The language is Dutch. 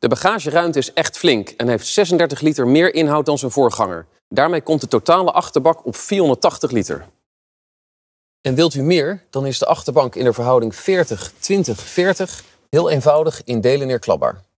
De bagageruimte is echt flink en heeft 36 liter meer inhoud dan zijn voorganger. Daarmee komt de totale achterbak op 480 liter. En wilt u meer, dan is de achterbank in de verhouding 40-20-40 heel eenvoudig in delen neerklapbaar.